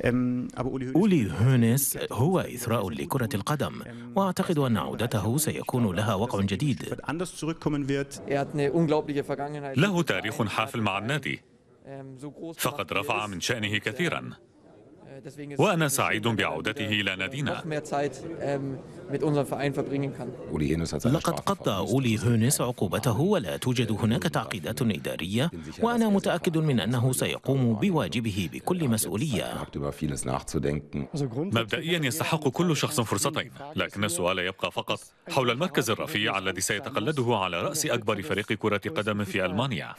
أولي هونيس هو إثراء لكرة القدم وأعتقد أن عودته سيكون لها وقع جديد er له تاريخ حافل مع النادي ähm, فقد رفع er من شأنه كثيرا وأنا سعيد بعودته إلى نادينا ähm, لقد قضى أولي هونس عقوبته ولا توجد هناك تعقيدات إدارية وأنا er متأكد من أنه سيقوم بواجبه بكل er مسؤولية مبدئيا er يستحق كل شخص فرصتين لكن السؤال يبقى فقط حول المركز الرفيع الذي سيتقلده على رأس أكبر فريق كرة قدم في ألمانيا